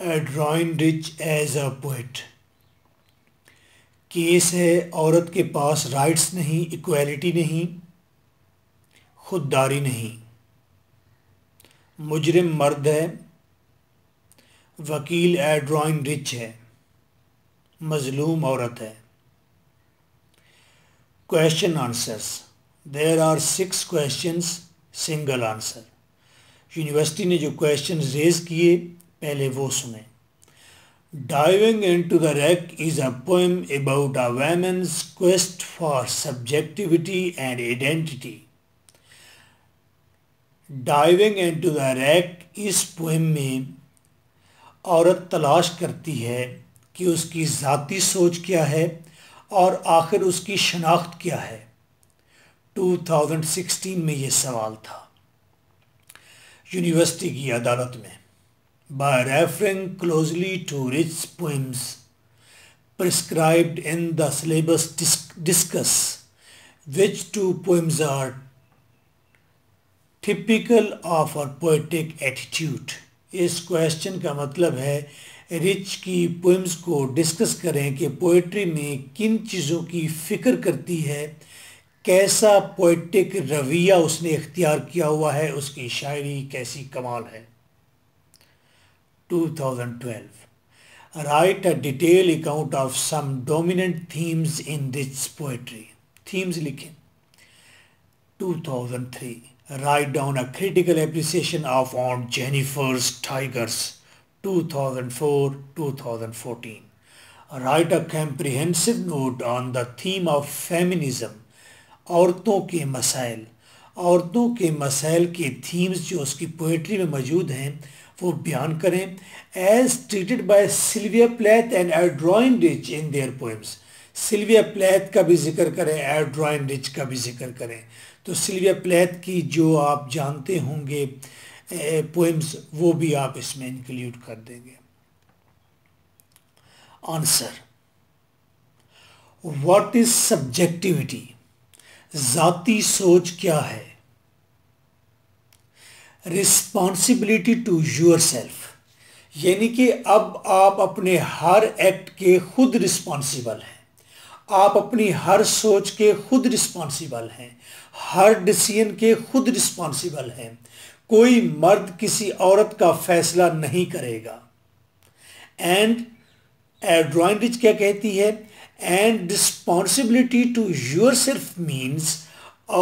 Drawing Rich as a poet case है औरत के पास राइट्स नहीं इक्वालिटी नहीं खुददारी नहीं मुजरिम मर्द है वकील ए रिच है मजलूम औरत है question answers there are six questions single answer university ने जो क्वेश्चन रेज किए पहले वो सुने diving into the wreck is a poem about a woman's quest for subjectivity and identity diving into the wreck इस poem में औरत तलाश करती है कि उसकी ज़ाती सोच क्या है और आखिर उसकी शनाख्त क्या है 2016 में ये सवाल था यूनिवर्सिटी की अदालत में by referring closely to rich poems prescribed in the syllabus disc discuss which two poems are typical of our poetic attitude is question ka matlab hai Rich की पोइम्स को डिस्कस करें कि पोइट्री में किन चीज़ों की फ़िक्र करती है कैसा पोइटिक रवैया उसने इख्तियार किया हुआ है उसकी शायरी कैसी कमाल है 2012. Write a detailed account of some dominant themes in this poetry. Themes likhen. 2003. Write down a critical appreciation of Aunt Jennifer's Tigers. 2004-2014. Write a comprehensive note on the theme of feminism. औरतों के मसाइल औरतों के मसाइल के themes जो उसकी poetry में मौजूद हैं वो बयान करें as treated by Sylvia Plath and Adrienne Rich in their poems Sylvia Plath का भी जिक्र करें एड्रॉइन रिच का भी जिक्र करें तो सिल्विया प्लेथ की जो आप जानते होंगे पोएम्स वो भी आप इसमें इंक्लूड कर देंगे आंसर व्हाट इज सब्जेक्टिविटी जाती सोच क्या है रिस्पॉन्सिबिलिटी टू योर सेल्फ यानी कि अब आप अपने हर एक्ट के खुद रिस्पॉन्सिबल हैं आप अपनी हर सोच के खुद रिस्पॉन्सिबल हैं हर डिसीजन के खुद रिस्पॉन्सिबल हैं कोई मर्द किसी औरत का फैसला नहीं करेगा एंड एड्रॉइंडिज uh, क्या कहती है and responsibility to yourself means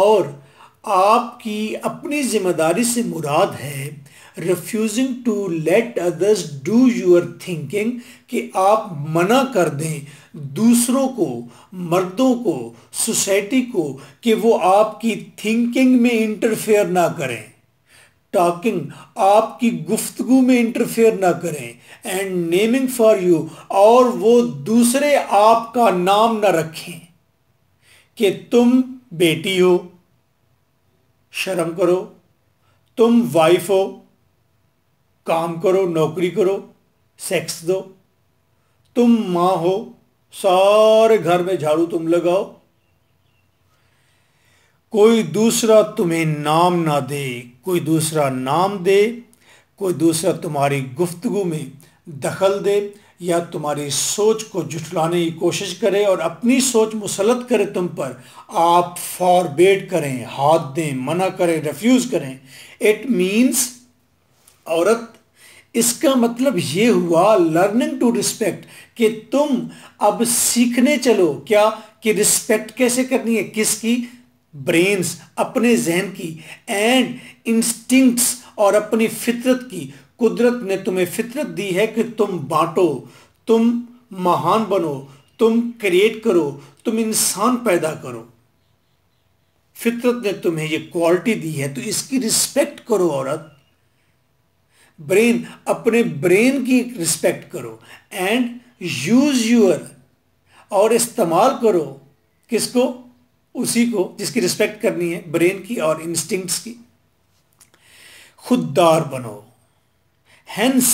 और आपकी अपनी जिम्मेदारी से मुराद है refusing to let others do your thinking कि आप मना कर दें दूसरों को मर्दों को सोसाइटी को कि वो आपकी थिंकिंग में इंटरफेयर ना करें टॉकिंग आपकी गुफ्तगु में इंटरफेयर ना करें एंड नेमिंग फॉर यू और वो दूसरे आपका नाम ना रखें कि तुम बेटी हो शर्म करो तुम वाइफ हो काम करो नौकरी करो सेक्स दो तुम माँ हो सारे घर में झाड़ू तुम लगाओ कोई दूसरा तुम्हें नाम ना दे कोई दूसरा नाम दे कोई दूसरा तुम्हारी गुफ्तगु में दखल दे या तुम्हारी सोच को जुटलाने की कोशिश करे और अपनी सोच मुसलत करे तुम पर आप फॉरबेड करें हाथ दें मना करें रेफ्यूज़ करें इट मीन्स औरत इसका मतलब ये हुआ लर्निंग टू रिस्पेक्ट कि तुम अब सीखने चलो क्या कि रिस्पेक्ट कैसे करनी है किसकी ब्रेन्स अपने जहन की एंड इंस्टिंक्ट्स और अपनी फितरत की कुदरत ने तुम्हें फितरत दी है कि तुम बांटो तुम महान बनो तुम क्रिएट करो तुम इंसान पैदा करो फितरत ने तुम्हें ये क्वालिटी दी है तो इसकी रिस्पेक्ट करो औरत ब्रेन अपने ब्रेन की रिस्पेक्ट करो एंड यूज यूर और इस्तेमाल करो किसको उसी को जिसकी रिस्पेक्ट करनी है ब्रेन की और इंस्टिंक्ट्स की खुददार बनो हैंस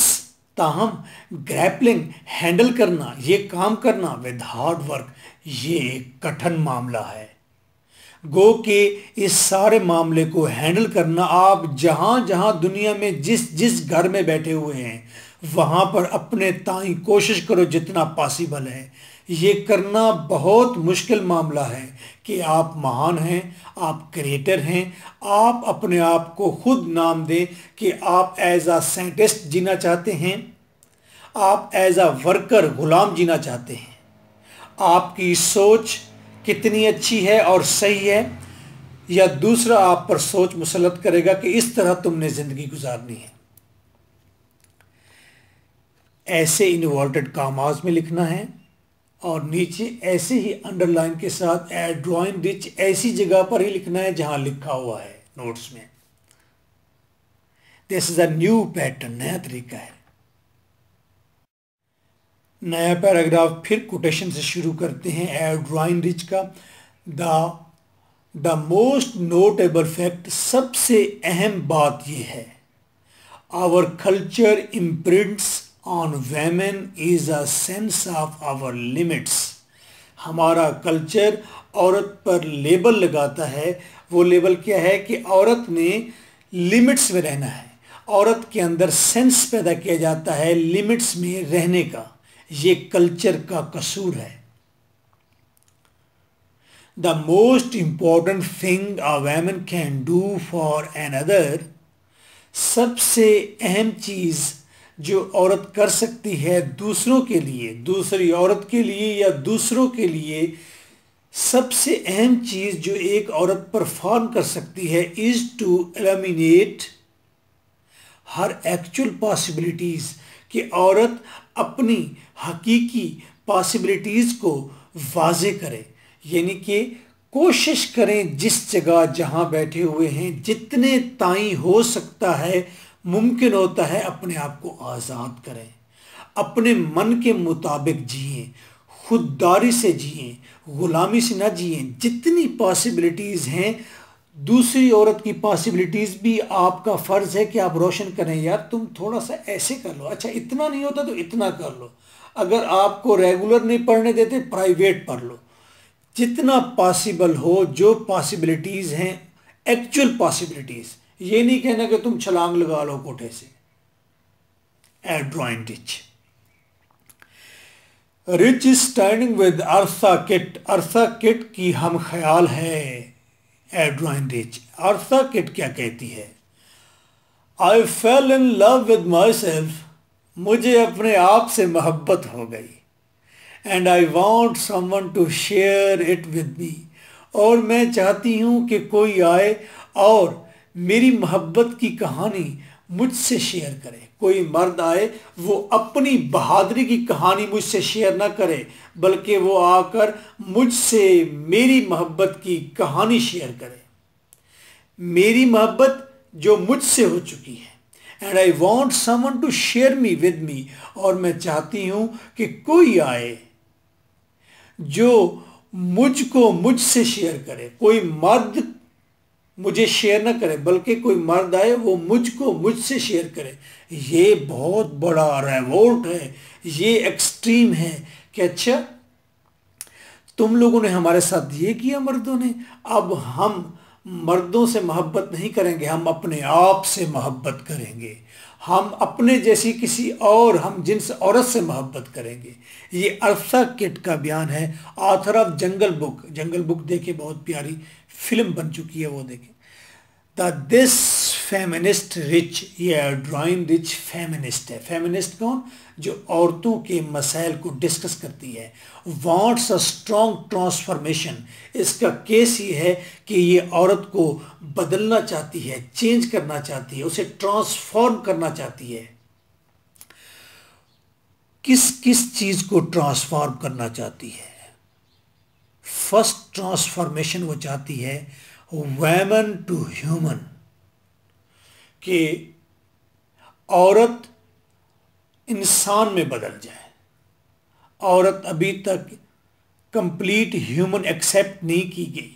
ताहम ग्रैपलिंग हैंडल करना ये काम करना विद हार्ड वर्क ये एक कठिन मामला है गो के इस सारे मामले को हैंडल करना आप जहां जहां दुनिया में जिस जिस घर में बैठे हुए हैं वहां पर अपने ताई कोशिश करो जितना पॉसिबल है ये करना बहुत मुश्किल मामला है कि आप महान हैं आप क्रिएटर हैं आप अपने आप को खुद नाम दें कि आप एज आ साइंटिस्ट जीना चाहते हैं आप एज आ वर्कर गुलाम जीना चाहते हैं आपकी सोच कितनी अच्छी है और सही है या दूसरा आप पर सोच मुसलत करेगा कि इस तरह तुमने ज़िंदगी गुजारनी है ऐसे इन्वॉल्टेड कामाज में लिखना है और नीचे ऐसे ही अंडरलाइन के साथ एड ड्रॉइंग रिच ऐसी जगह पर ही लिखना है जहां लिखा हुआ है नोट्स में this is a new pattern नया तरीका है नया पैराग्राफ फिर कोटेशन से शुरू करते हैं एड ड्रॉइंग रिच का the the most notable fact सबसे अहम बात यह है our culture imprints on women is a sense of our limits हमारा कल्चर औरत पर लेबल लगाता है वो लेबल क्या है कि औरत ने लिमिट्स में रहना है औरत के अंदर सेंस पैदा किया जाता है लिमिट्स में रहने का ये कल्चर का कसूर है the most important thing a woman can do for another सबसे अहम चीज़ जो औरत कर सकती है दूसरों के लिए दूसरी औरत के लिए या दूसरों के लिए सबसे अहम चीज़ जो एक औरत परफॉर्म कर सकती है is to eliminate her actual possibilities कि औरत अपनी हकीकी पॉसिबिलिटीज़ को वाज करे यानी कि कोशिश करें जिस जगह जहाँ बैठे हुए हैं जितने ताई हो सकता है मुमकिन होता है अपने आप को आज़ाद करें अपने मन के मुताबिक जिए खुददारी से जिए ग़ुलामी से ना जिए जितनी पॉसिबिलिटीज़ हैं दूसरी औरत की पॉसिबिलिटीज़ भी आपका फ़र्ज़ है कि आप रोशन करें यार तुम थोड़ा सा ऐसे कर लो अच्छा इतना नहीं होता तो इतना कर लो अगर आपको रेगुलर नहीं पढ़ने देते प्राइवेट पढ़ लो जितना पॉसिबल हो जो पॉसिबिलिटीज़ हैं एक्चुअल पॉसिबिलिटीज़ ये नहीं कहना कि तुम छलांग लगा लो कोठे से एडवांटेज रिच इज स्टैंडिंग विद अर्सा किट अर्सा किट की हम ख्याल है एडवांटेज अर्सा किट क्या कहती है I fell in love with myself मुझे अपने आप से मोहब्बत हो गई and I want someone to share it with me और मैं चाहती हूँ कि कोई आए और मेरी मोहब्बत की कहानी मुझसे शेयर करे कोई मर्द आए वो अपनी बहादुरी की कहानी मुझसे शेयर ना करे बल्कि वो आकर मुझसे मेरी मोहब्बत की कहानी शेयर करे मेरी मोहब्बत जो मुझसे हो चुकी है and I want someone to share me with me और मैं चाहती हूँ कि कोई आए जो मुझको मुझसे शेयर करे कोई मर्द मुझे शेयर ना करें बल्कि कोई मर्द आए वो मुझको मुझसे शेयर करे ये बहुत बड़ा रेवोल्ट है ये एक्सट्रीम है कि अच्छा तुम लोगों ने हमारे साथ ये किया मर्दों ने अब हम मर्दों से मोहब्बत नहीं करेंगे हम अपने आप से मोहब्बत करेंगे हम अपने जैसी किसी और हम जिन्स औरत से मोहब्बत करेंगे ये अरसा किट का बयान है author of Jungle Book Jungle Book देखे बहुत प्यारी फिल्म बन चुकी है वो देखें द दिस फेमिनिस्ट रिच ये ड्राइंग रिच फेमिनिस्ट है फेमिनिस्ट कौन जो औरतों के मसाइल को डिस्कस करती है वांट्स अ स्ट्रॉन्ग ट्रांसफॉर्मेशन इसका केस ये है कि ये औरत को बदलना चाहती है चेंज करना चाहती है उसे ट्रांसफॉर्म करना चाहती है किस किस चीज़ को ट्रांसफॉर्म करना चाहती है फर्स्ट ट्रांसफॉर्मेशन वो चाहती है वैमन टू ह्यूमन कि औरत इंसान में बदल जाए औरत अभी तक कंप्लीट ह्यूमन एक्सेप्ट नहीं की गई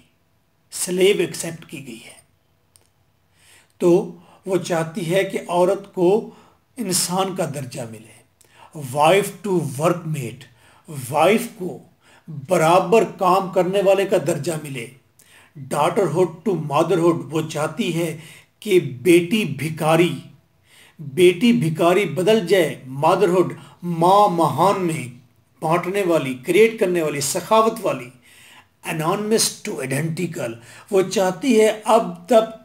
स्लेव एक्सेप्ट की गई है तो वो चाहती है कि औरत को इंसान का दर्जा मिले वाइफ टू वर्कमेट वाइफ को बराबर काम करने वाले का दर्जा मिले डाटरहुड टू मादरहुड वो चाहती है कि बेटी भिकारी बेटी भिकारी बदल जाए मादरहुड माँ महान में बांटने वाली क्रिएट करने वाली सखावत वाली एनॉनमस टू आइडेंटिकल वो चाहती है अब तक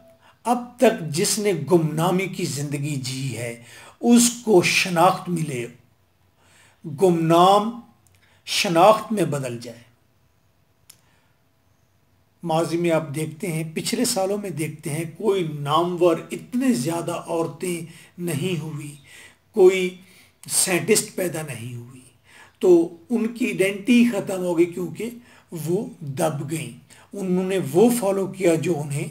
अब तक जिसने गुमनामी की ज़िंदगी जी है उसको शनाख्त मिले गुमनाम शनाख्त में बदल जाए माजी में आप देखते हैं पिछले सालों में देखते हैं कोई नामवर इतने ज़्यादा औरतें नहीं हुई कोई साइंटिस्ट पैदा नहीं हुई तो उनकी आइडेंटिटी ख़त्म हो गई क्योंकि वो दब गई उन्होंने वो फॉलो किया जो उन्हें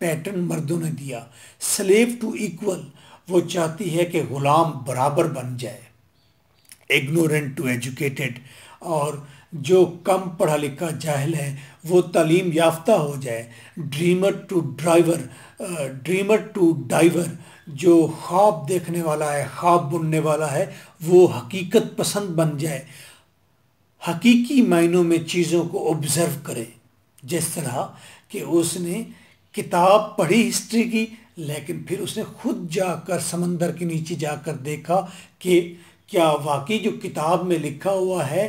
पैटर्न मर्दों ने दिया स्लेव टू इक्वल वो चाहती है कि ग़ुलाम बराबर बन जाए इग्नोरेंट टू एजुकेटेड और जो कम पढ़ा लिखा जाहल है वो तालीम याफ्ता हो जाए dreamer to driver dreamer to diver जो ख्वाब देखने वाला है ख्वाब बुनने वाला है वो हकीकत पसंद बन जाए हकीकी मायनों में चीज़ों को ऑब्ज़र्व करे जिस तरह कि उसने किताब पढ़ी हिस्ट्री की लेकिन फिर उसने खुद जाकर समंदर के नीचे जाकर देखा कि क्या वाकई जो किताब में लिखा हुआ है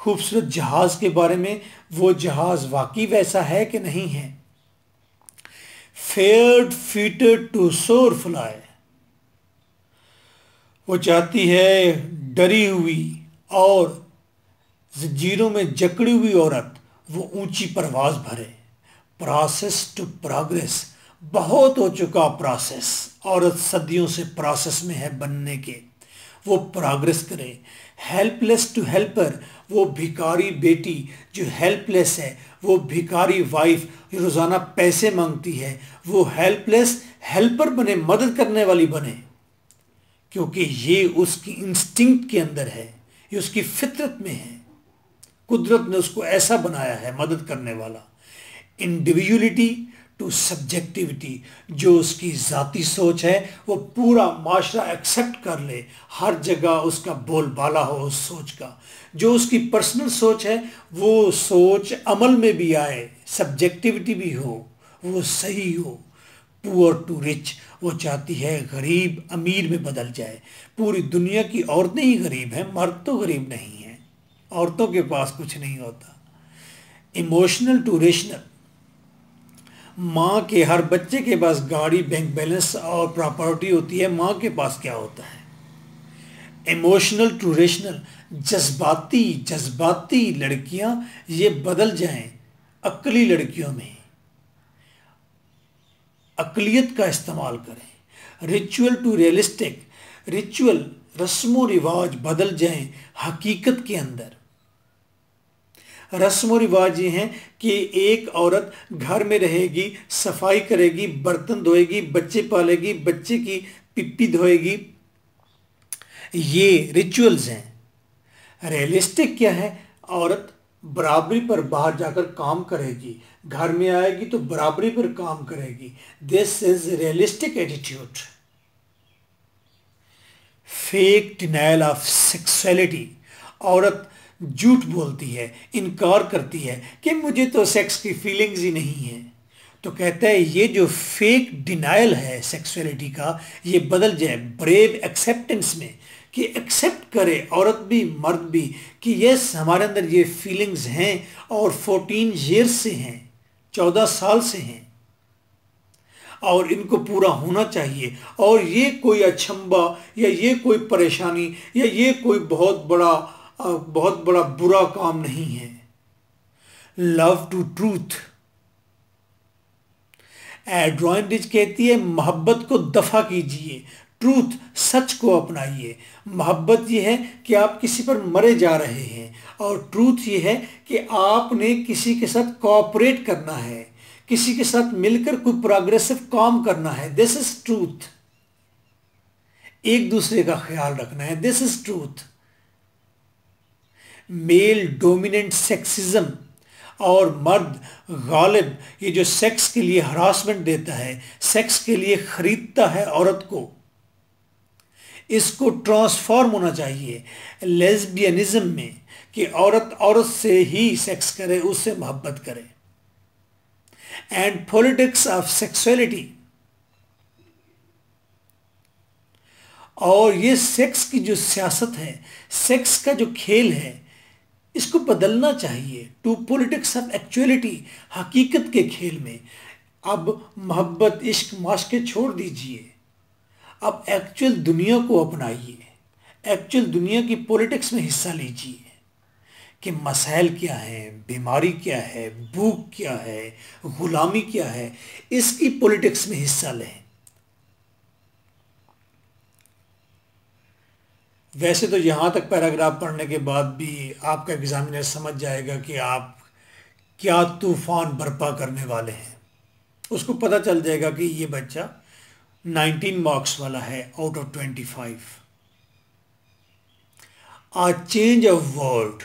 खूबसूरत जहाज़ के बारे में वो जहाज़ वाकई वैसा है कि नहीं है feared fitter to soar fly वो चाहती है डरी हुई और जंजीरों में जकड़ी हुई औरत वो ऊंची परवाज भरे प्रोसेस टू प्रोग्रेस बहुत हो चुका प्रोसेस औरत सदियों से प्रोसेस में है बनने के वो प्रोग्रेस करें हेल्पलेस टू हेल्पर वो भिकारी बेटी जो हेल्पलेस है वो भिकारी वाइफ जो रोज़ाना पैसे मांगती है वो हेल्पलेस हेल्पर बने मदद करने वाली बने क्योंकि ये उसकी इंस्टिंक्ट के अंदर है ये उसकी फितरत में है कुदरत ने उसको ऐसा बनाया है मदद करने वाला इंडिविजुअलिटी टू सब्जेक्टिविटी जो उसकी ज़ाती सोच है वो पूरा माशरा एक्सेप्ट कर ले हर जगह उसका बोलबाला हो उस सोच का जो उसकी पर्सनल सोच है वो सोच अमल में भी आए सब्जेक्टिविटी भी हो वो सही हो पुअर टू रिच वो चाहती है गरीब अमीर में बदल जाए पूरी दुनिया की औरतें ही गरीब हैं मर्द तो गरीब नहीं हैं औरतों के पास कुछ नहीं होता इमोशनल टू रेशनल माँ के हर बच्चे के पास गाड़ी बैंक बैलेंस और प्रॉपर्टी होती है माँ के पास क्या होता है इमोशनल टू रेशनल जज्बाती जज्बाती लड़कियाँ ये बदल जाएं अकली लड़कियों में अकलियत का इस्तेमाल करें रिचुअल टू रियलिस्टिक रिचुअल रस्म रिवाज बदल जाएं हकीकत के अंदर रस्म रिवाज ये हैं कि एक औरत घर में रहेगी सफाई करेगी बर्तन धोएगी बच्चे पालेगी बच्चे की पिप्पी धोएगी ये रिचुअल्स हैं रियलिस्टिक क्या है औरत बराबरी पर बाहर जाकर काम करेगी घर में आएगी तो बराबरी पर काम करेगी this is realistic attitude fake denial of sexuality औरत झूठ बोलती है इनकार करती है कि मुझे तो सेक्स की फीलिंग्स ही नहीं है तो कहता है ये जो फेक डिनाइल है सेक्सुअलिटी का ये बदल जाए ब्रेव एक्सेप्टेंस में कि एक्सेप्ट करे औरत भी मर्द भी कि यस हमारे अंदर ये फीलिंग्स हैं और 14 ईयर्स से हैं 14 साल से हैं और इनको पूरा होना चाहिए और ये कोई अचंबा या ये कोई परेशानी या ये कोई बहुत बड़ा बहुत बड़ा बुरा काम नहीं है लव टू ट्रूथ एड्रॉइंडिज कहती है मोहब्बत को दफा कीजिए ट्रूथ सच को अपनाइए मोहब्बत यह है कि आप किसी पर मरे जा रहे हैं और ट्रूथ यह है कि आपने किसी के साथ कॉपरेट करना है किसी के साथ मिलकर कोई प्रोग्रेसिव काम करना है दिस इज ट्रूथ एक दूसरे का ख्याल रखना है this is truth male dominant sexism और मर्द गालिब ये जो सेक्स के लिए हरासमेंट देता है सेक्स के लिए खरीदता है औरत को इसको ट्रांसफॉर्म होना चाहिए लेस्बियनिज्म में कि औरत औरत से ही सेक्स करे उससे मोहब्बत करे एंड पॉलिटिक्स ऑफ सेक्सुअलिटी और ये सेक्स की जो सियासत है सेक्स का जो खेल है इसको बदलना चाहिए टू पॉलिटिक्स ऑफ एक्चुअलिटी हकीकत के खेल में अब मोहब्बत इश्क माशके छोड़ दीजिए अब एक्चुअल दुनिया को अपनाइए एक्चुअल दुनिया की पॉलिटिक्स में हिस्सा लीजिए कि मसाइल क्या है बीमारी क्या है भूख क्या है गुलामी क्या है इसकी पॉलिटिक्स में हिस्सा लें वैसे तो यहाँ तक पैराग्राफ पढ़ने के बाद भी आपका एग्ज़ामिनर समझ जाएगा कि आप क्या तूफ़ान बर्पा करने वाले हैं उसको पता चल जाएगा कि ये बच्चा 19 मार्क्स वाला है out of 25 a change of world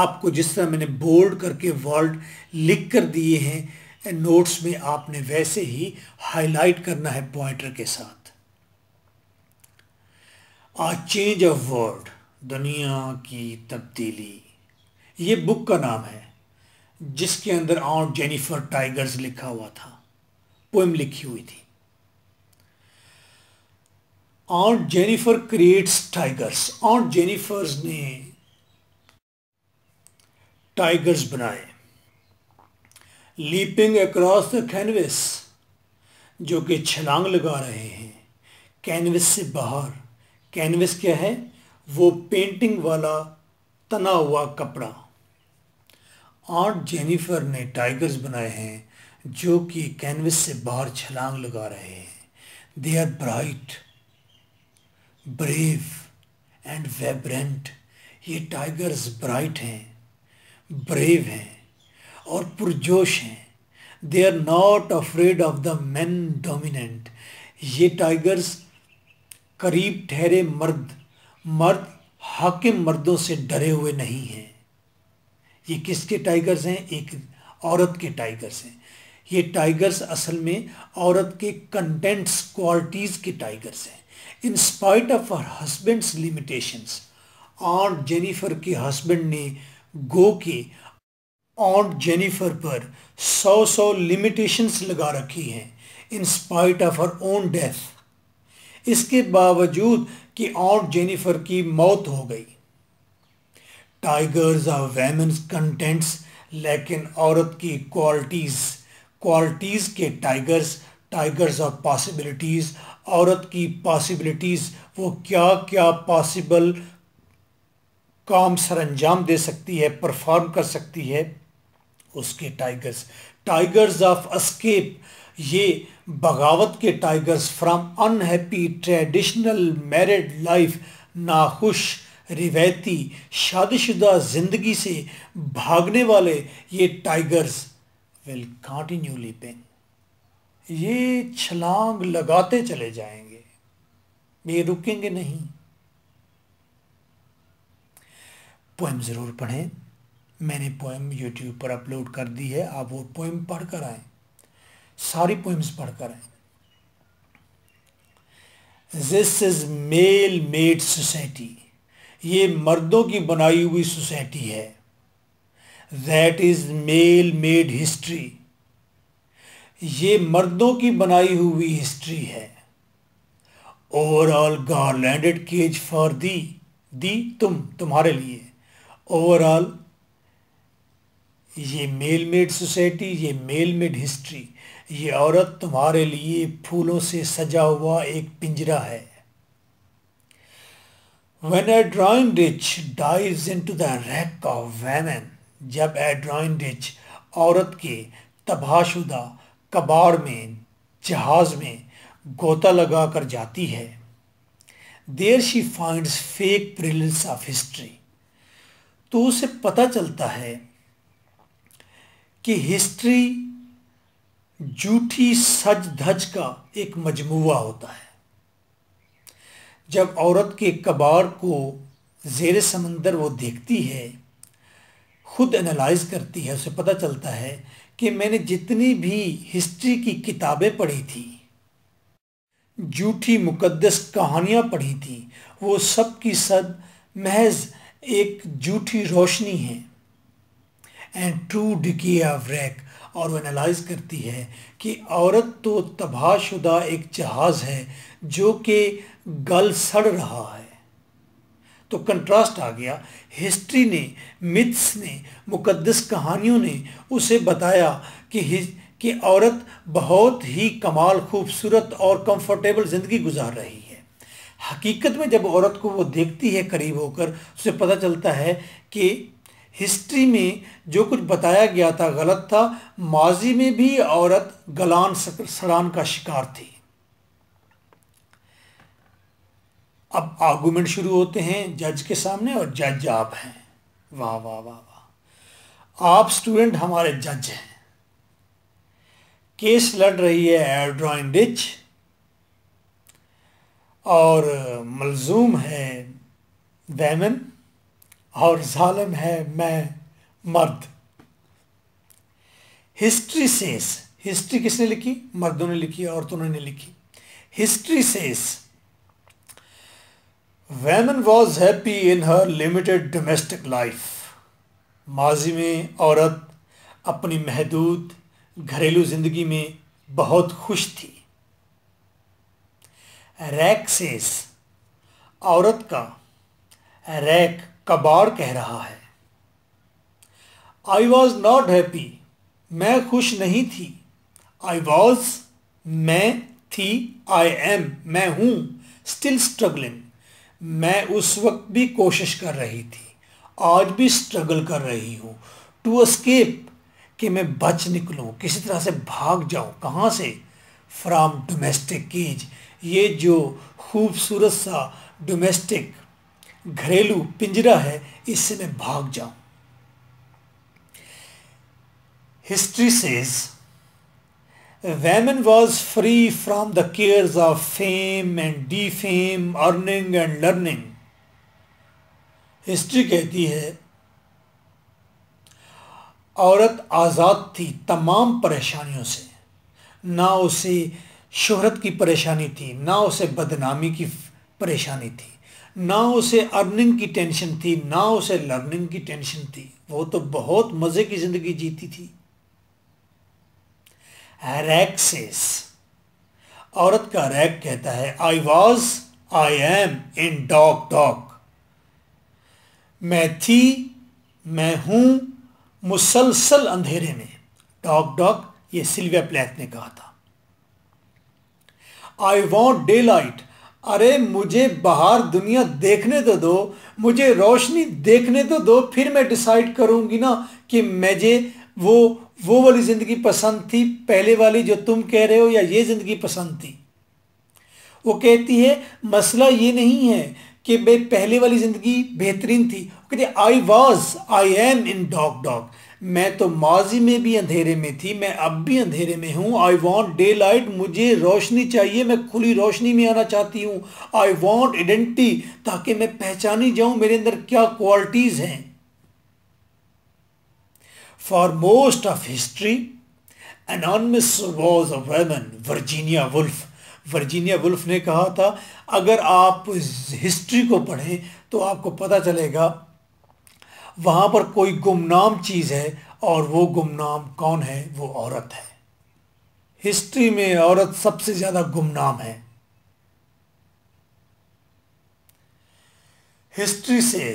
आपको जिस तरह मैंने बोल्ड करके वर्ल्ड लिख कर दिए हैं नोट्स में आपने वैसे ही हाईलाइट करना है पॉइंटर के साथ आ चेंज ऑफ वर्ल्ड दुनिया की तब्दीली ये बुक का नाम है जिसके अंदर आउट जेनिफर टाइगर्स लिखा हुआ था पोएम लिखी हुई थी aunt Jennifer creates tigers aunt Jennifer's ने टाइगर्स बनाए लीपिंग अक्रॉस द कैनवस जो कि छलांग लगा रहे हैं कैनवस से बाहर कैनवस क्या है वो पेंटिंग वाला तना हुआ कपड़ा आर्ट जेनिफर ने टाइगर्स बनाए हैं जो कि कैनवस से बाहर छलांग लगा रहे हैं they are bright brave and vibrant ये टाइगर्स ब्राइट हैं ब्रेव हैं और पुरजोश हैं they are not afraid of the man dominant ये टाइगर्स करीब ठहरे मर्द मर्द हाकिम मर्दों से डरे हुए नहीं हैं ये किसके टाइगर्स हैं एक औरत के टाइगर्स हैं ये टाइगर्स असल में औरत के कंटेंट्स क्वालिटीज़ के टाइगर्स हैं in spite of her husband's limitations aunt Jennifer के हस्बैंड ने गो के आंट जेनिफर पर सौ सौ लिमिटेशंस लगा रखी हैं in spite of her own death इसके बावजूद कि आउट जेनिफर की मौत हो गई टाइगर्स आर वेमेंस कंटेंट्स लेकिन औरत की क्वालिटीज़ क्वालिटीज़ के टाइगर्स टाइगर्स ऑफ पॉसिबिलिटीज़ औरत की पॉसिबिलिटीज़ वो क्या क्या पॉसिबल काम सर अंजाम दे सकती है परफॉर्म कर सकती है उसके टाइगर्स टाइगर्स ऑफ अस्केप ये बगावत के tigers from unhappy traditional married life नाखुश रिवायती शादीशुदा जिंदगी से भागने वाले ये टाइगर्स विल कंटिन्यू लिपिंग ये छलांग लगाते चले जाएंगे ये रुकेंगे नहीं पोएम ज़रूर पढ़ें मैंने पोएम यूट्यूब पर अपलोड कर दी है आप वो पोएम पढ़ कर सारी पोइम्स पढ़कर हैं this is male made society ये मर्दों की बनाई हुई सोसाइटी है that is male made history ये मर्दों की बनाई हुई हिस्ट्री है overall garlanded cage for the the तुम तुम्हारे लिए ओवरऑल ये मेल मेड सोसाइटी ये मेल मेड हिस्ट्री ये औरत तुम्हारे लिए फूलों से सजा हुआ एक पिंजरा है drawing Adrian Rich into the wreck of women जब ड्राइंग Rich औरत के तबाहशुदा कबाड़ में जहाज में गोता लगा कर जाती है there she find fake perils of history तो उसे पता चलता है कि हिस्ट्री जूठी सज धज का एक मजमुआ होता है जब औरत के कबाड़ को जेर समंदर वो देखती है खुद एनालाइज करती है उसे पता चलता है कि मैंने जितनी भी हिस्ट्री की किताबें पढ़ी थी जूठी मुकद्दस कहानियाँ पढ़ी थी वो सब की सब महज एक जूठी रोशनी है and true decay of wreck और वो एनालाइज करती है कि औरत तो तबाहशुदा एक जहाज़ है जो कि गल सड़ रहा है तो कंट्रास्ट आ गया हिस्ट्री ने मिथ्स ने मुकद्दस कहानियों ने उसे बताया कि कि औरत बहुत ही कमाल खूबसूरत और कंफर्टेबल ज़िंदगी गुजार रही है हकीकत में जब औरत को वो देखती है करीब होकर उसे पता चलता है कि हिस्ट्री में जो कुछ बताया गया था गलत था माजी में भी औरत गलान सड़ान का शिकार थी अब आर्गूमेंट शुरू होते हैं जज के सामने और जज आप हैं वाह वाह वाह वाह आप स्टूडेंट हमारे जज हैं केस लड़ रही है एड्रॉइन डिच और मलजूम है दैमन और जालिम है मैं मर्द हिस्ट्री सेस हिस्ट्री किसने लिखी मर्दों ने लिखी औरतों ने लिखी history says woman was happy in her limited domestic life माजी में औरत अपनी महदूद घरेलू जिंदगी में बहुत खुश थी रैक सेस औरत का रैक कबाड़ कह रहा है आई वॉज नॉट हैप्पी मैं खुश नहीं थी आई वॉज मैं थी आई एम मैं हूँ स्टिल स्ट्रगलिंग मैं उस वक्त भी कोशिश कर रही थी आज भी स्ट्रगल कर रही हूँ टू अस्केप कि मैं बच निकलूँ किसी तरह से भाग जाऊँ कहाँ से फ्राम डोमेस्टिक ये जो खूबसूरत सा डोमेस्टिक घरेलू पिंजरा है इससे मैं भाग जाऊं history says was free from the cares of fame and the fame earning and learning history कहती है औरत आज़ाद थी तमाम परेशानियों से ना उसे शोहरत की परेशानी थी ना उसे बदनामी की परेशानी थी ना उसे अर्निंग की टेंशन थी ना उसे लर्निंग की टेंशन थी वो तो बहुत मज़े की ज़िंदगी जीती थी रैक्सेस औरत का रैक कहता है I was I am in dark dark मैं थी मैं हूं मुसलसल अंधेरे में डॉक डॉक ये सिल्विया प्लेथ ने कहा था आई वॉन्ट डे लाइट अरे मुझे बाहर दुनिया देखने तो दो मुझे रोशनी देखने तो दो फिर मैं डिसाइड करूँगी ना कि मुझे वो वो वाली ज़िंदगी पसंद थी पहले वाली जो तुम कह रहे हो या ये ज़िंदगी पसंद थी वो कहती है मसला ये नहीं है कि मैं पहले वाली ज़िंदगी बेहतरीन थी कहती I was I am in dark dark मैं तो माजी में भी अंधेरे में थी मैं अब भी अंधेरे में हूँ आई वॉन्ट डे लाइट मुझे रोशनी चाहिए मैं खुली रोशनी में आना चाहती हूँ आई वॉन्ट आइडेंटिटी ताकि मैं पहचानी जाऊँ मेरे अंदर क्या क्वालिटीज़ हैं for most of history anonymous was a woman Virginia Woolf Virginia Woolf ने कहा था अगर आप हिस्ट्री को पढ़ें तो आपको पता चलेगा वहाँ पर कोई गुमनाम चीज़ है और वो गुमनाम कौन है वो औरत है हिस्ट्री में औरत सबसे ज़्यादा गुमनाम है हिस्ट्री से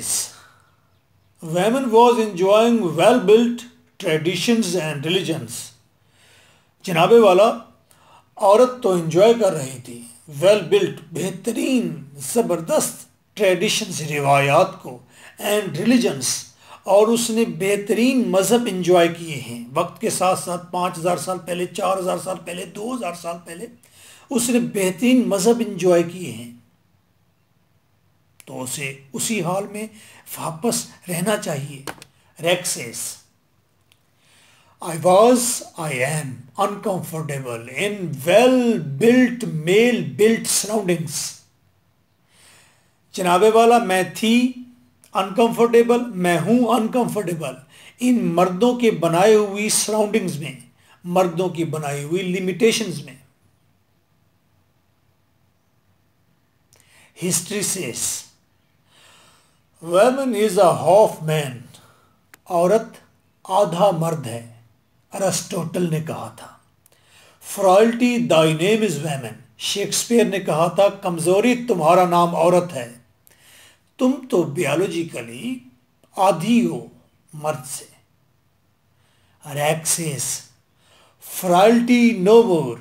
woman was enjoying well built traditions and religions जनाबे वाला औरत तो एंजॉय कर रही थी वेल बिल्ट बेहतरीन ज़बरदस्त ट्रेडिशंस रिवायात को एंड रिलीजन्स और उसने बेहतरीन मज़हब इंजॉय किए हैं वक्त के साथ साथ पाँच हज़ार साल पहले चार हज़ार साल पहले दो हज़ार साल पहले उसने बेहतरीन मज़हब इंजॉय किए हैं तो उसे उसी हाल में वापस रहना चाहिए रेक्सेस I was, I am uncomfortable in well built, male built surroundings. जनाबे वाला मैं थी अनकंफर्टेबल मैं हूं अनकंफर्टेबल इन मर्दों के बनाए हुई सराउंडिंग्स में मर्दों की बनाई हुई लिमिटेशंस में history says woman is a half man औरत आधा मर्द है अरेस्टोटल ने कहा था frailty thy name is woman Shakespeare ने कहा था कमजोरी तुम्हारा नाम औरत है तुम तो बियोलॉजिकली आधी हो मर्द से रैक्सेस फ्राइल्टी नो मोर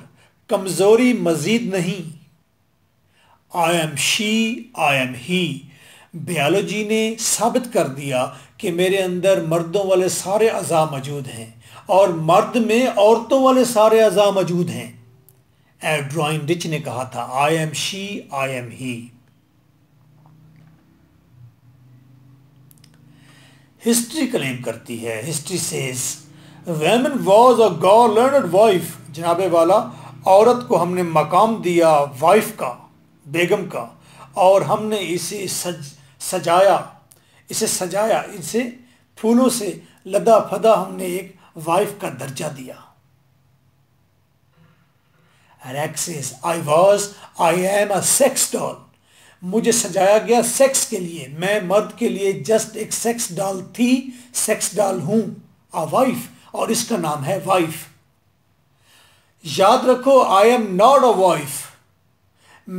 कमजोरी मजीद नहीं I am she I am he biology ने साबित कर दिया कि मेरे अंदर मर्दों वाले सारे अज़ा मौजूद हैं और मर्द में औरतों वाले सारे अज़ा मौजूद हैं एड्रॉइन रिच ने कहा था I am she I am he history claim करती है history says woman was a garlanded wife जनाबे वाला औरत को हमने मकाम दिया वाइफ का बेगम का और हमने इसे सज सजाया इसे सजाया इसे फूलों से लदा फदा हमने एक वाइफ का दर्जा दिया आई वॉज आई एम अक्स डॉल मुझे सजाया गया सेक्स के लिए मैं मर्द के लिए जस्ट एक सेक्स डाल थी सेक्स डाल हूं आ वाइफ और इसका नाम है वाइफ याद रखो I am not a wife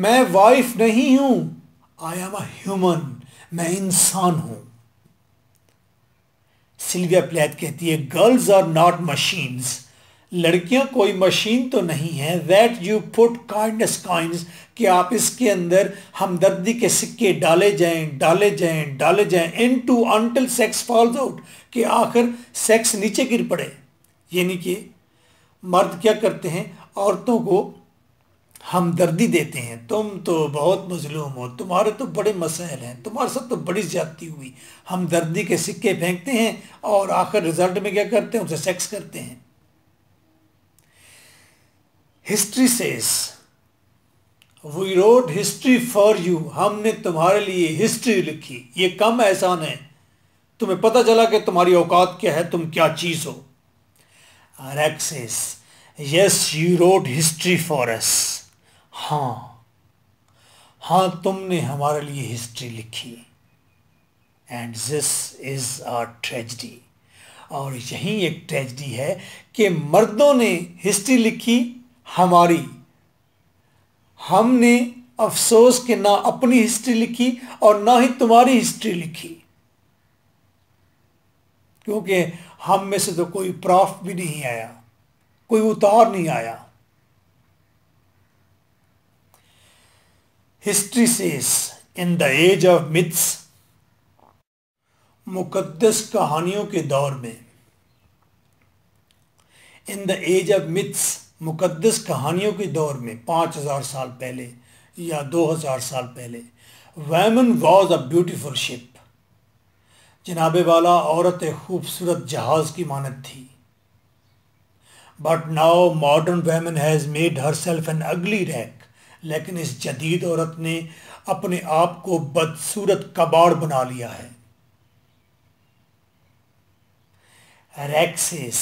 मैं वाइफ नहीं हूं आई एम अ ह्यूमन मैं इंसान हूं सिल्विया प्लेट कहती है गर्ल्स आर नॉट मशीन्स लड़कियां कोई मशीन तो नहीं है that you put kindness kind कि आप इसके अंदर हमदर्दी के सिक्के डाले जाएं डाले जाएं डाले जाएं into until sex falls out कि आखिर सेक्स नीचे गिर पड़े यानी कि मर्द क्या करते हैं औरतों को हमदर्दी देते हैं तुम तो बहुत मजलूम हो तुम्हारे तो बड़े मसाइल हैं तुम्हारे साथ तो बड़ी ज्यादती हुई हमदर्दी के सिक्के फेंकते हैं और आखिर रिजल्ट में क्या करते हैं उनसे सेक्स करते हैं हिस्ट्री से we wrote history for you हमने तुम्हारे लिए हिस्ट्री लिखी ये कम एहसान है तुम्हें पता चला कि तुम्हारी औकात क्या है तुम क्या चीज़ हो wreck says yes you wrote history for us हाँ हाँ तुमने हमारे लिए हिस्ट्री लिखी and this is a tragedy और यही एक ट्रेजडी है कि मर्दों ने हिस्ट्री लिखी हमारी हमने अफसोस के ना अपनी हिस्ट्री लिखी और ना ही तुम्हारी हिस्ट्री लिखी क्योंकि हम में से तो कोई प्रॉफ भी नहीं आया कोई उतार नहीं आया history says in the age of myths मुकदस कहानियों के दौर में in the age of myths मुकद्दस कहानियों के दौर में पाँच हज़ार साल पहले या दो हज़ार साल पहले woman was a beautiful ship जनाबे वाला औरत एक खूबसूरत जहाज़ की मानत थी but now modern woman has made herself an ugly wreck लेकिन इस जदीद औरत ने अपने आप को बदसूरत कबाड़ बना लिया है wreck says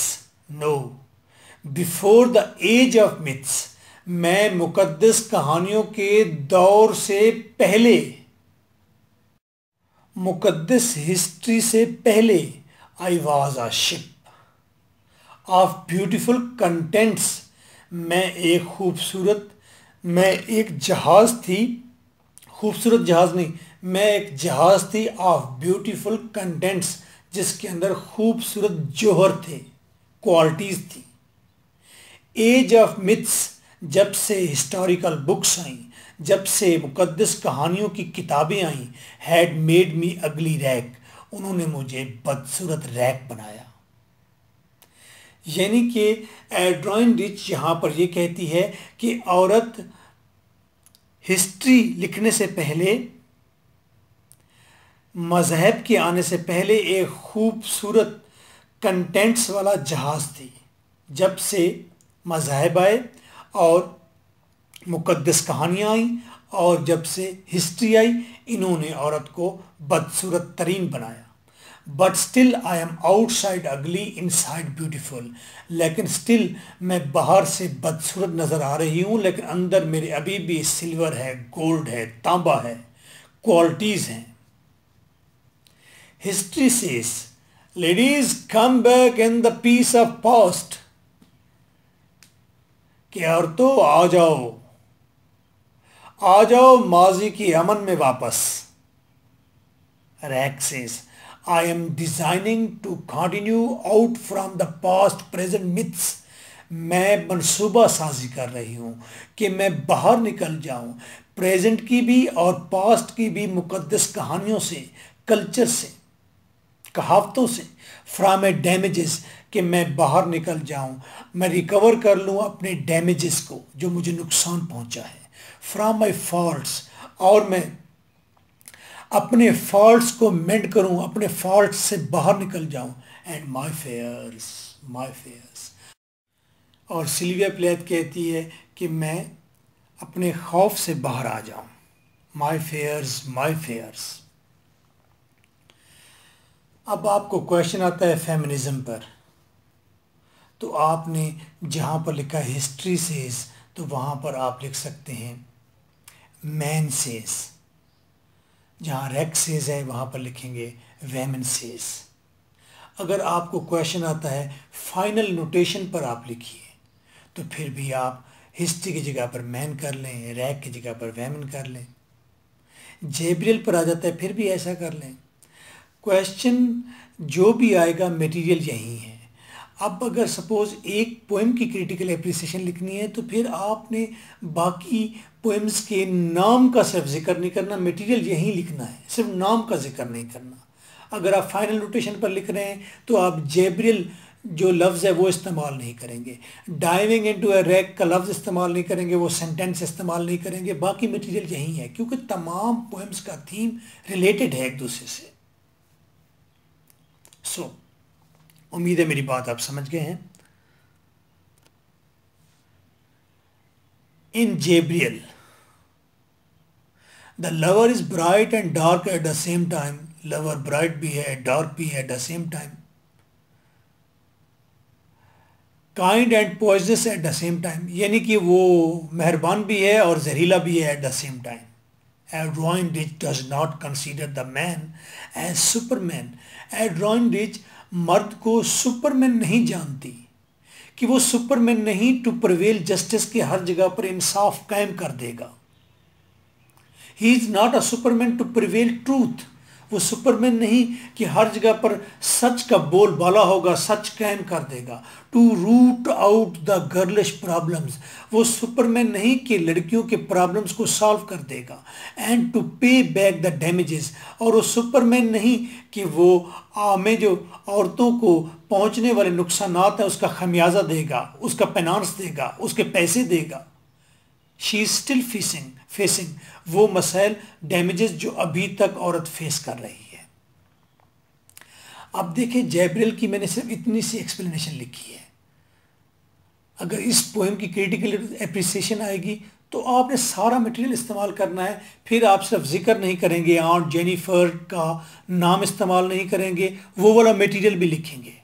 no no. Before the age of myths मैं मुकद्दस कहानियों के दौर से पहले मुकद्दस हिस्ट्री से पहले I was a ship of beautiful contents मैं एक खूबसूरत मैं एक जहाज़ थी खूबसूरत जहाज़ नहीं मैं एक जहाज़ थी ऑफ ब्यूटिफुल कंटेंट्स जिसके अंदर खूबसूरत जोहर थे क्वालिटीज़ थी एज ऑफ मिथ्स जब से हिस्टोरिकल बुक्स आई जब से मुकदस कहानियों की किताबें आई हैड मेड मी अगली रैक उन्होंने मुझे बदसूरत रैक बनाया यानी कि एड्रॉइन रिच यहाँ पर यह कहती है कि औरत हिस्ट्री लिखने से पहले मजहब के आने से पहले एक खूबसूरत कंटेंट्स वाला जहाज़ थी जब से मजाहब आए और मुकदस कहानियाँ आई और जब से हिस्ट्री आई इन्होंने औरत को बदसूरत तरीन बनाया but still I am outside ugly inside beautiful लेकिन स्टिल मैं बाहर से बदसूरत नज़र आ रही हूँ लेकिन अंदर मेरे अभी भी सिल्वर है गोल्ड है तांबा है क्वालिटीज़ हैं history says ladies come back in the peace of past कि और तो आ जाओ आ जाओ माजी की अमन में वापस wreck says I am designing to continue out from the past present myths मैं मनसूबा साजी कर रही हूँ कि मैं बाहर निकल जाऊँ प्रेजेंट की भी और पास्ट की भी मुकद्दस कहानियों से कल्चर से कहावतों से फ्राम ए डैमेजेस कि मैं बाहर निकल जाऊं मैं रिकवर कर लूं अपने डैमेजेस को जो मुझे नुकसान पहुंचा है फ्राम माई फॉल्ट्स और मैं अपने फॉल्ट्स को मेंड करूं अपने फॉल्ट्स से बाहर निकल जाऊं and my fears my fears और सिल्विया प्लेथ कहती है कि मैं अपने खौफ से बाहर आ जाऊं माई फेयर्स माई फेयर्स अब आपको क्वेश्चन आता है फेमिनिज्म पर तो आपने जहाँ पर लिखा हिस्ट्री सेज तो वहाँ पर आप लिख सकते हैं मैन सेज जहाँ रेक सेज है वहाँ पर लिखेंगे वेमन सेज अगर आपको क्वेश्चन आता है फाइनल नोटेशन पर आप लिखिए तो फिर भी आप हिस्ट्री की जगह पर मैन कर लें रैक की जगह पर वेमन कर लें जेबरियल पर आ जाता है फिर भी ऐसा कर लें क्वेश्चन जो भी आएगा मटेरियल यही है अब अगर सपोज़ एक पोएम की क्रिटिकल एप्रिसिएशन लिखनी है तो फिर आपने बाकी पोएम्स के नाम का सिर्फ जिक्र नहीं करना मटेरियल यहीं लिखना है सिर्फ नाम का जिक्र नहीं करना अगर आप फाइनल नोटेशन पर लिख रहे हैं तो आप जेब्रियल जो लफ्ज़ है वो इस्तेमाल नहीं करेंगे diving into a wreck का लफ्ज़ इस्तेमाल नहीं करेंगे वो सेंटेंस इस्तेमाल नहीं करेंगे बाकी मटेरियल यही है क्योंकि तमाम पोएम्स का थीम रिलेटेड है एक दूसरे से सो उम्मीद है मेरी बात आप समझ गए हैं in Gabriel the lover is bright and dark at the same time lover bright भी है डार्क भी है at the same time kind and poisonous at the same time यानी कि वो मेहरबान भी है और जहरीला भी है at the same time Adroinridge does not consider the man as superman Adrienne Rich मर्द को सुपरमैन नहीं जानती कि वो सुपरमैन नहीं टू प्रवेल जस्टिस के हर जगह पर इंसाफ कायम कर देगा he is not a superman to prevail truth वो सुपरमैन नहीं कि हर जगह पर सच का बोल बाला होगा सच कैम कर देगा to root out the girlish problems वो सुपरमैन नहीं कि लड़कियों के प्रॉब्लम्स को सॉल्व कर देगा and to pay back the damages और वो सुपरमैन नहीं कि वो में जो औरतों को पहुंचने वाले नुकसान है उसका खमियाजा देगा उसका पेनांस देगा उसके पैसे देगा she is still facing facing वो मसाइल डैमेजेस जो अभी तक औरत फेस कर रही है अब देखें जैब्रेल की मैंने सिर्फ इतनी सी एक्सप्लेनेशन लिखी है अगर इस पोएम की क्रिटिकल अप्रिसिएशन आएगी तो आपने सारा मटेरियल इस्तेमाल करना है फिर आप सिर्फ जिक्र नहीं करेंगे आंट जेनिफर का नाम इस्तेमाल नहीं करेंगे वो वाला मटेरियल भी लिखेंगे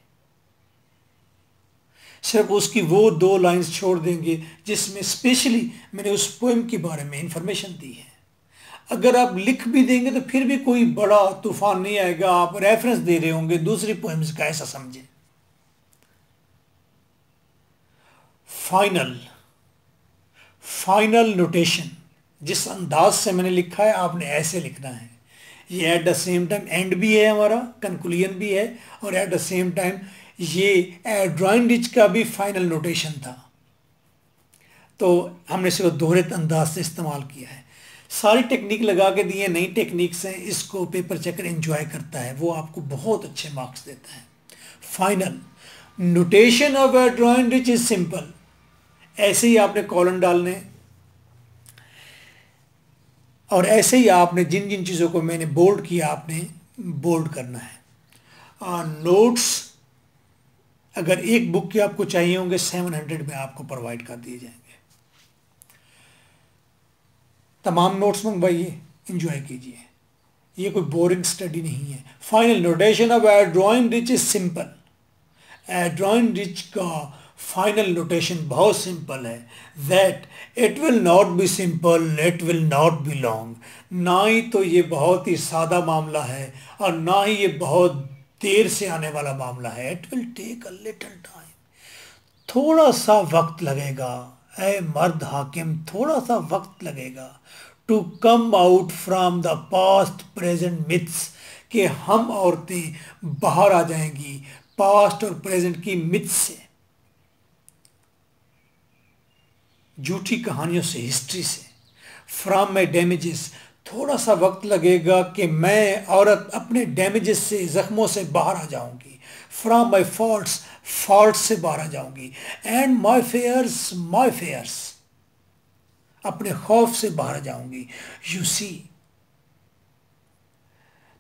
सिर्फ उसकी वो दो लाइंस छोड़ देंगे जिसमें स्पेशली मैंने उस पोएम के बारे में इंफॉर्मेशन दी है अगर आप लिख भी देंगे तो फिर भी कोई बड़ा तूफान नहीं आएगा आप रेफरेंस दे रहे होंगे दूसरी पोएम्स का ऐसा समझें फाइनल फाइनल नोटेशन जिस अंदाज से मैंने लिखा है आपने ऐसे लिखना है ये at the same time and भी है हमारा कंक्लूजन भी है और एट द सेम टाइम ये ड्राइंग डिच का भी फाइनल नोटेशन था तो हमने इसको दोहरे अंदाज से इस्तेमाल किया है सारी टेक्निक लगा के दिए नई टेक्निक्स हैं इसको पेपर चेकर एंजॉय करता है वो आपको बहुत अच्छे मार्क्स देता है final notation of a drawing ditch is simple ऐसे ही आपने कॉलम डालने और ऐसे ही आपने जिन जिन चीज़ों को मैंने बोल्ड किया आपने बोल्ड करना है नोट्स uh, अगर एक बुक के आपको चाहिए होंगे सेवन हंड्रेड में आपको प्रोवाइड कर दिए जाएंगे तमाम नोट्स मंगवाइए इंजॉय कीजिए ये कोई बोरिंग स्टडी नहीं है final notation of air drawing rich is simple air drawing rich का फाइनल नोटेशन बहुत सिंपल है that it will not be simple it will not be long ना ही तो ये बहुत ही सादा मामला है और ना ही ये बहुत देर से आने वाला मामला है it will take a little time थोड़ा सा वक्त लगेगा ए मर्द हाकिम थोड़ा सा वक्त लगेगा to come out from the past present myths कि हम औरतें बाहर आ जाएंगी पास्ट और प्रेजेंट की मिथ्स से झूठी कहानियों से हिस्ट्री से फ्रॉम माई डैमेजेस थोड़ा सा वक्त लगेगा कि मैं औरत अपने डैमेजेस से ज़ख्मों से बाहर आ जाऊंगी फ्रॉम माई फॉल्ट फॉल्ट से बाहर आ जाऊंगी and my fears my fears अपने खौफ से बाहर आ जाऊंगी यू सी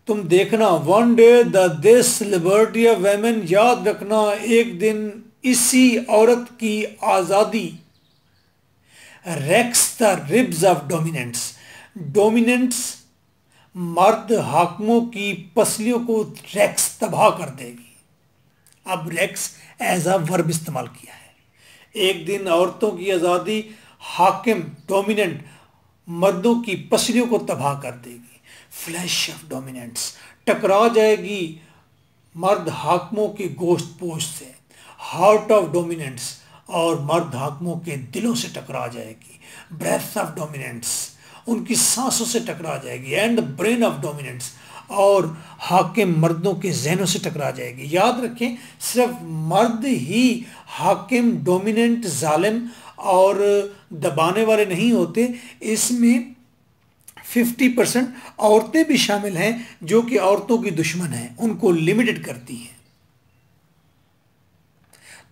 तुम देखना one day the this liberty of women याद रखना एक दिन इसी औरत की आज़ादी wrecks the ribs of dominants dominants मर्द हाकमों की पसलियों को रैक्स तबाह कर देगी अब रैक्स एज अ वर्ब इस्तेमाल किया है एक दिन औरतों की आज़ादी हाकिम डोमिनेंट मर्दों की पसलियों को तबाह कर देगी फ्लैश ऑफ डोमिनेंट्स टकरा जाएगी मर्द हाकमों के गोश्त पोश से हार्ट ऑफ डोमिनेंट्स और मर्द हाकमों के दिलों से टकरा जाएगी ब्रेथ ऑफ डोमिनेंट्स उनकी सांसों से टकरा जाएगी and the brain of dominants और हाकिम मर्दों के जहनों से टकरा जाएगी याद रखें सिर्फ मर्द ही हाकिम डोमिनेंट जालिम और दबाने वाले नहीं होते इसमें 50 परसेंट औरतें भी शामिल हैं जो कि औरतों की दुश्मन हैं उनको लिमिटेड करती हैं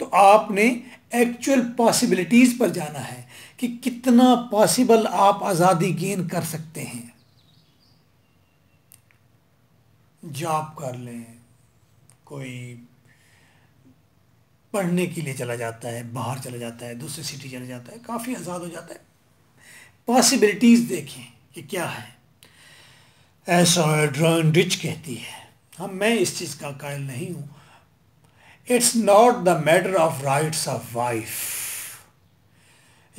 तो आपने एक्चुअल पॉसिबिलिटीज़ पर जाना है कि कितना पॉसिबल आप आज़ादी गेन कर सकते हैं जॉब कर लें कोई पढ़ने के लिए चला जाता है बाहर चला जाता है दूसरी सिटी चला जाता है काफ़ी आज़ाद हो जाता है पॉसिबिलिटीज़ देखें कि क्या है ऐसा ड्रॉन रिच कहती है हम हाँ, मैं इस चीज़ का कायल नहीं हूँ it's not the matter of rights of wife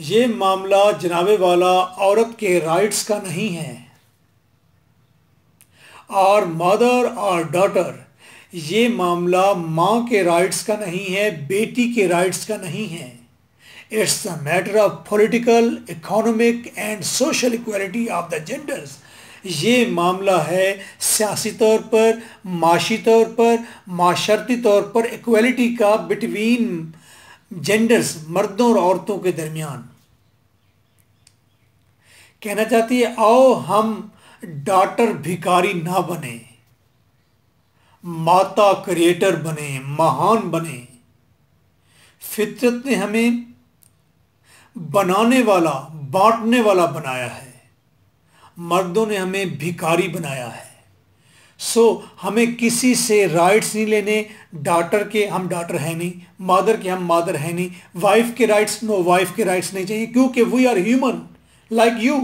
ये मामला जनाबे वाला औरत के राइट्स का नहीं है और मदर और डॉटर ये मामला माँ के राइट्स का नहीं है बेटी के राइट्स का नहीं है it's a matter of political economic and social equality of the genders ये मामला है सियासी तौर पर माशी तौर पर माशर्ती तौर पर इक्वलिटी का बिटवीन जेंडर्स मर्दों और औरतों के दरमियान कहना चाहती है आओ हम डॉटर भिकारी ना बने माता क्रिएटर बने महान बने फितरत ने हमें बनाने वाला बांटने वाला बनाया है मर्दों ने हमें भिकारी बनाया है सो so, हमें किसी से राइट्स नहीं लेने डाटर के हम डाटर हैं नहीं मादर के हम मादर है नहीं वाइफ के राइट्स नो वाइफ के राइट्स नहीं चाहिए क्योंकि we are human like you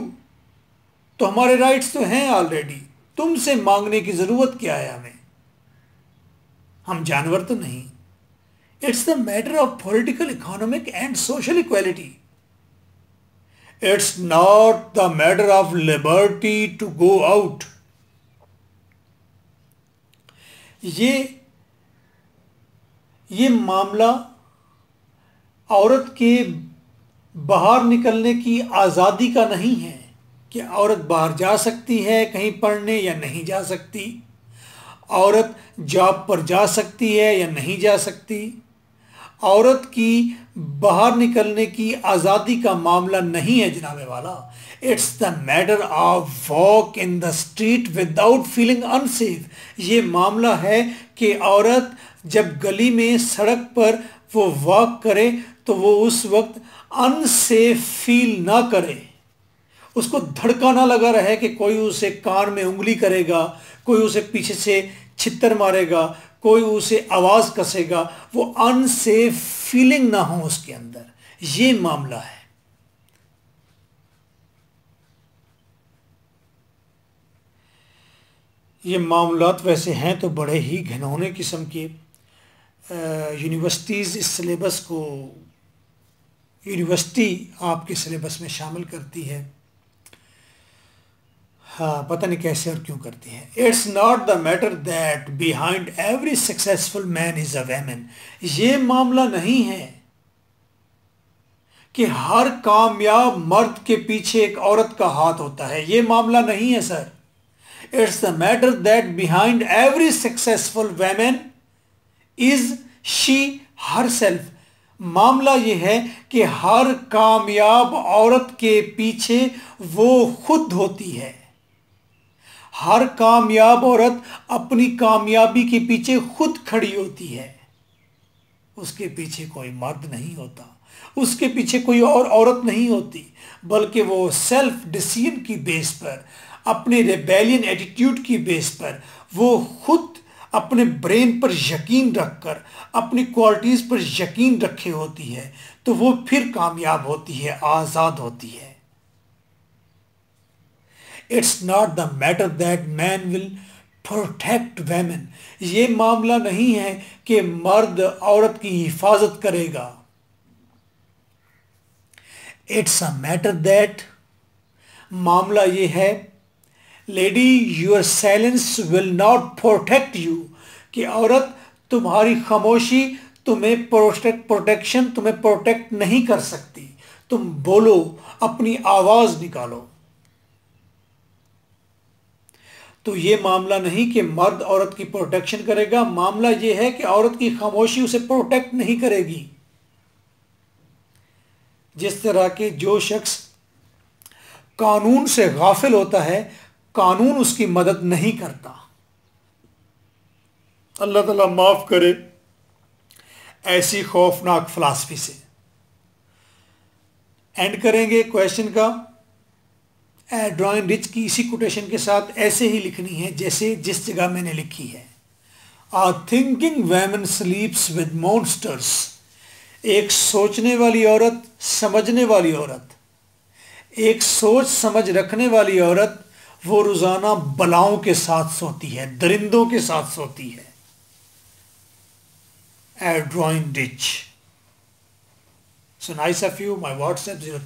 तो हमारे राइट्स तो हैं ऑलरेडी तुमसे मांगने की ज़रूरत क्या है हमें हम जानवर तो नहीं it's the matter of political economic and social equality it's not the matter of liberty to go out ये ये मामला औरत के बाहर निकलने की आज़ादी का नहीं है कि औरत बाहर जा सकती है कहीं पढ़ने या नहीं जा सकती औरत जॉब पर जा सकती है या नहीं जा सकती औरत की बाहर निकलने की आज़ादी का मामला नहीं है जनाबे वाला it's the matter of walk in the street without feeling unsafe ये मामला है कि औरत जब गली में सड़क पर वो वॉक करे तो वो उस वक्त अनसेफ फील ना करे उसको धड़का ना लगा रहे कि कोई उसे कान में उंगली करेगा कोई उसे पीछे से छितर मारेगा कोई उसे आवाज़ कसेगा वो अनसेफ फीलिंग ना हो उसके अंदर ये मामला है ये मामलात वैसे हैं तो बड़े ही घनौने किस्म के यूनिवर्सिटीज़ इस सिलेबस को यूनिवर्सिटी आपके सिलेबस में शामिल करती है हाँ पता नहीं कैसे और क्यों करती है it's not the matter that behind every successful man is a woman ये मामला नहीं है कि हर कामयाब मर्द के पीछे एक औरत का हाथ होता है ये मामला नहीं है sir It's the matter that behind every successful woman is she herself. मामला यह है कि हर कामयाब औरत के पीछे वो खुद होती है हर कामयाब औरत अपनी कामयाबी के पीछे खुद खड़ी होती है उसके पीछे कोई मर्द नहीं होता उसके पीछे कोई और औरत नहीं होती बल्कि वो सेल्फ डिसीजन की बेस पर अपने रेबेलियन एटीट्यूड की बेस पर वो खुद अपने ब्रेन पर यकीन रखकर अपनी क्वालिटीज़ पर यकीन रखे होती है तो वो फिर कामयाब होती है आज़ाद होती है it's not the matter that man will protect women ये मामला नहीं है कि मर्द औरत की हिफाजत करेगा इट्स अ मैटर दैट मामला ये है lady your silence will not protect you कि औरत तुम्हारी खामोशी तुम्हें प्रोटेक्ट प्रोटेक्शन तुम्हें प्रोटेक्ट नहीं कर सकती तुम बोलो अपनी आवाज निकालो तो ये मामला नहीं कि मर्द औरत की प्रोटेक्शन करेगा मामला ये है कि औरत की खामोशी उसे प्रोटेक्ट नहीं करेगी जिस तरह के जो शख्स कानून से गाफिल होता है कानून उसकी मदद नहीं करता अल्लाह ताला माफ़ करे ऐसी खौफनाक फ़िलासफ़ी से एंड करेंगे क्वेश्चन का ड्रॉइंग रिच की इसी कोटेशन के साथ ऐसे ही लिखनी है जैसे जिस जगह मैंने लिखी है a thinking woman sleeps with monsters एक सोचने वाली औरत समझने वाली औरत एक सोच समझ रखने वाली औरत वो रोज़ाना बलाओं के साथ सोती है दरिंदों के साथ सोती है my drawing ditch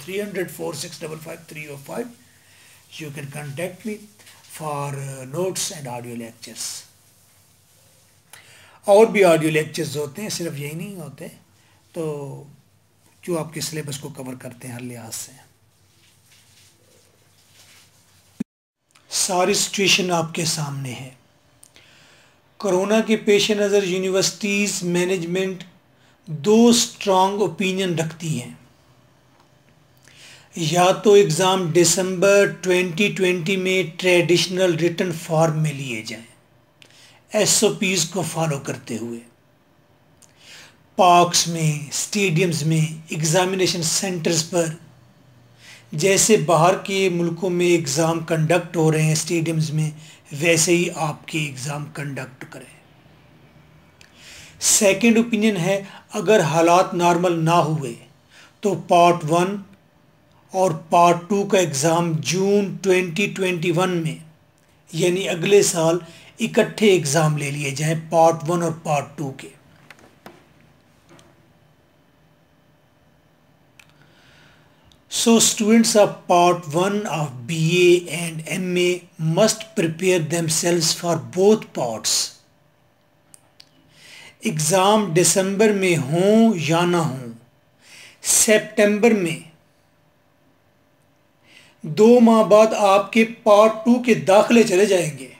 three hundred four six double five three O five you can me me for notes and audio lectures और भी ऑडियो लेक्चर्स होते हैं सिर्फ यही नहीं होते तो जो आपके सिलेबस को कवर करते हैं हर लिहाज से सारी सिचुएशन आपके सामने है कोरोना के पेश नज़र यूनिवर्सिटीज़ मैनेजमेंट दो स्ट्रॉन्ग ओपिनियन रखती हैं या तो एग्ज़ाम दिसंबर 2020 में ट्रेडिशनल रिटर्न फॉर्म में लिए जाएं एसओपीज़ को फॉलो करते हुए पार्क्स में स्टेडियम्स में एग्ज़ामिनेशन सेंटर्स पर जैसे बाहर के मुल्कों में एग्ज़ाम कंडक्ट हो रहे हैं स्टेडियम्स में वैसे ही आपके एग्ज़ाम कंडक्ट करें सेकंड ओपिनियन है अगर हालात नॉर्मल ना हुए तो पार्ट वन और पार्ट टू का एग्ज़ाम जून 2021 में यानी अगले साल इकट्ठे एग्ज़ाम ले लिए जाएं पार्ट वन और पार्ट टू के So students of part 1 of BA and MA must prepare themselves for both parts. Exam दिसंबर में हों या ना हों सितंबर में दो माह बाद आपके पार्ट टू के दाखिले चले जाएंगे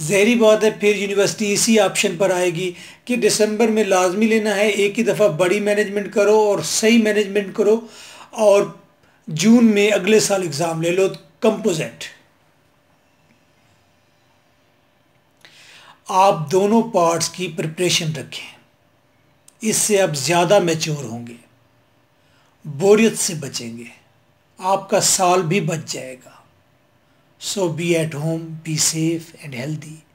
जहरी बात है फिर यूनिवर्सिटी इसी ऑप्शन पर आएगी कि दिसंबर में लाजमी लेना है एक ही दफ़ा बड़ी मैनेजमेंट करो और सही मैनेजमेंट करो और जून में अगले साल एग्ज़ाम ले लो कंपोजिट आप दोनों पार्ट्स की प्रिपरेशन रखें इससे आप ज़्यादा मेच्योर होंगे बोरियत से बचेंगे आपका साल भी बच जाएगा So be at home, be safe and healthy.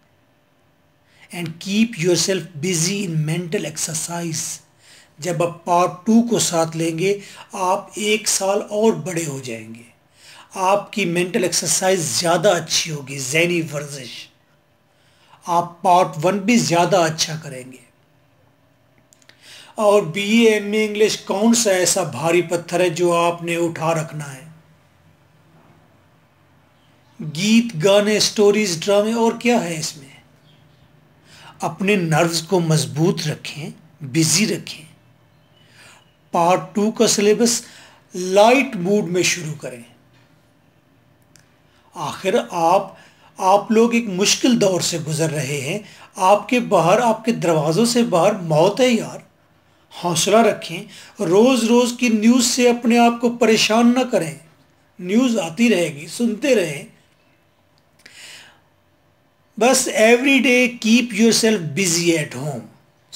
And keep yourself busy in mental exercise. जब आप पार्ट टू को साथ लेंगे आप एक साल और बड़े हो जाएंगे आपकी मेंटल एक्सरसाइज ज़्यादा अच्छी होगी जहनी वर्जिश आप पार्ट वन भी ज़्यादा अच्छा करेंगे और बी एम ए इंग्लिश कौन सा ऐसा भारी पत्थर है जो आपने उठा रखना है गीत गाने स्टोरीज ड्रामे और क्या है इसमें अपने नर्व्स को मजबूत रखें बिजी रखें पार्ट टू का सिलेबस लाइट मूड में शुरू करें आखिर आप आप लोग एक मुश्किल दौर से गुजर रहे हैं आपके बाहर आपके दरवाज़ों से बाहर मौत है यार हौसला रखें रोज़ रोज़ की न्यूज़ से अपने आप को परेशान ना करें न्यूज़ आती रहेगी सुनते रहें बस every day keep your self busy at home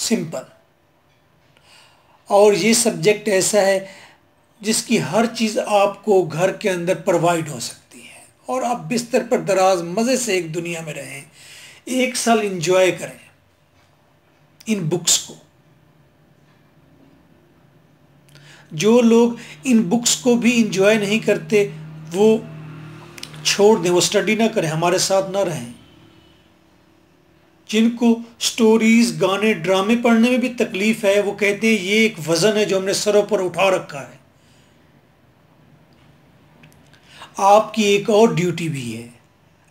simple और ये सब्जेक्ट ऐसा है जिसकी हर चीज़ आपको घर के अंदर प्रोवाइड हो सकती है और आप बिस्तर पर दराज मज़े से एक दुनिया में रहें एक साल इंजॉय करें इन बुक्स को जो लोग इन बुक्स को भी इंजॉय नहीं करते वो छोड़ दें वो स्टडी ना करें हमारे साथ ना रहें जिनको स्टोरीज गाने ड्रामे पढ़ने में भी तकलीफ है वो कहते हैं ये एक वज़न है जो हमने सरों पर उठा रखा है आपकी एक और ड्यूटी भी है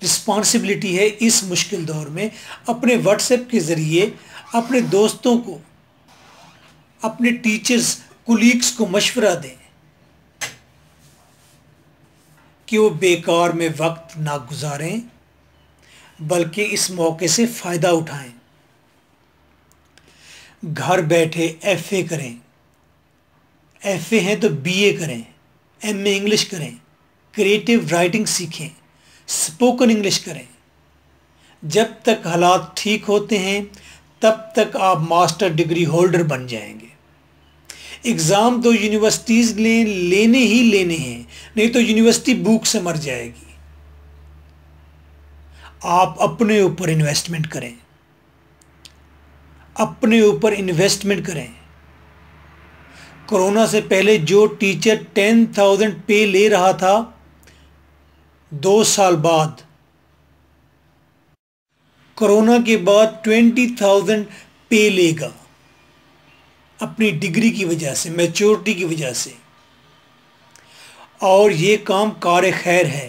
रिस्पॉन्सिबिलिटी है इस मुश्किल दौर में अपने व्हाट्सएप के ज़रिए अपने दोस्तों को अपने टीचर्स कुलीग्स को मशवरा दें कि वो बेकार में वक्त ना गुजारें बल्कि इस मौके से फ़ायदा उठाएं घर बैठे एफ ए करें एफ ए हैं तो बी ए करें एम ए इंग्लिश करें क्रिएटिव राइटिंग सीखें स्पोकन इंग्लिश करें जब तक हालात ठीक होते हैं तब तक आप मास्टर डिग्री होल्डर बन जाएंगे एग्ज़ाम तो यूनिवर्सिटीज़ ने लेने ही लेने हैं नहीं तो यूनिवर्सिटी भूख से मर जाएगी आप अपने ऊपर इन्वेस्टमेंट करें अपने ऊपर इन्वेस्टमेंट करें कोरोना से पहले जो टीचर टेन थाउजेंड पे ले रहा था दो साल बाद कोरोना के बाद ट्वेंटी थाउजेंड पे लेगा अपनी डिग्री की वजह से मैच्योरिटी की वजह से और ये काम कार खैर है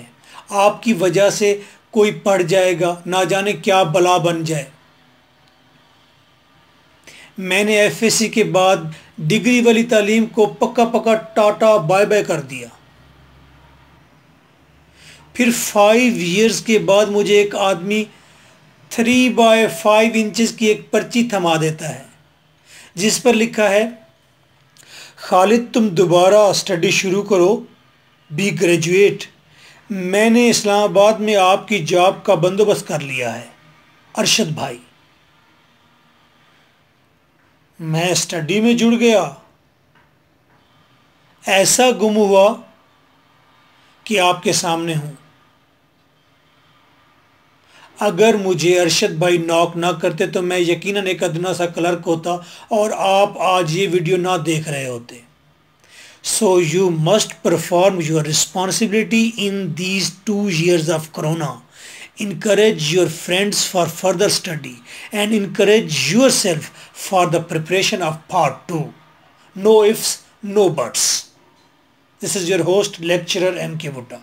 आपकी वजह से कोई पढ़ जाएगा ना जाने क्या बला बन जाए मैंने एफएससी के बाद डिग्री वाली तालीम को पक्का पक्का टाटा बाय बाय कर दिया फिर फाइव इयर्स के बाद मुझे एक आदमी थ्री बाय फाइव इंचज की एक पर्ची थमा देता है जिस पर लिखा है खालिद तुम दोबारा स्टडी शुरू करो बी ग्रेजुएट मैंने इस्लामाबाद में आपकी जॉब का बंदोबस्त कर लिया है अरशद भाई मैं स्टडी में जुड़ गया ऐसा गुम हुआ कि आपके सामने हूं अगर मुझे अरशद भाई नॉक ना करते तो मैं यकीनन एक अदना सा क्लर्क होता और आप आज ये वीडियो ना देख रहे होते So you must perform your responsibility in these two years of Corona. Encourage your friends for further study and encourage yourself for the preparation of part 2. No ifs, no buts. This is your host, lecturer M.K. Buddha.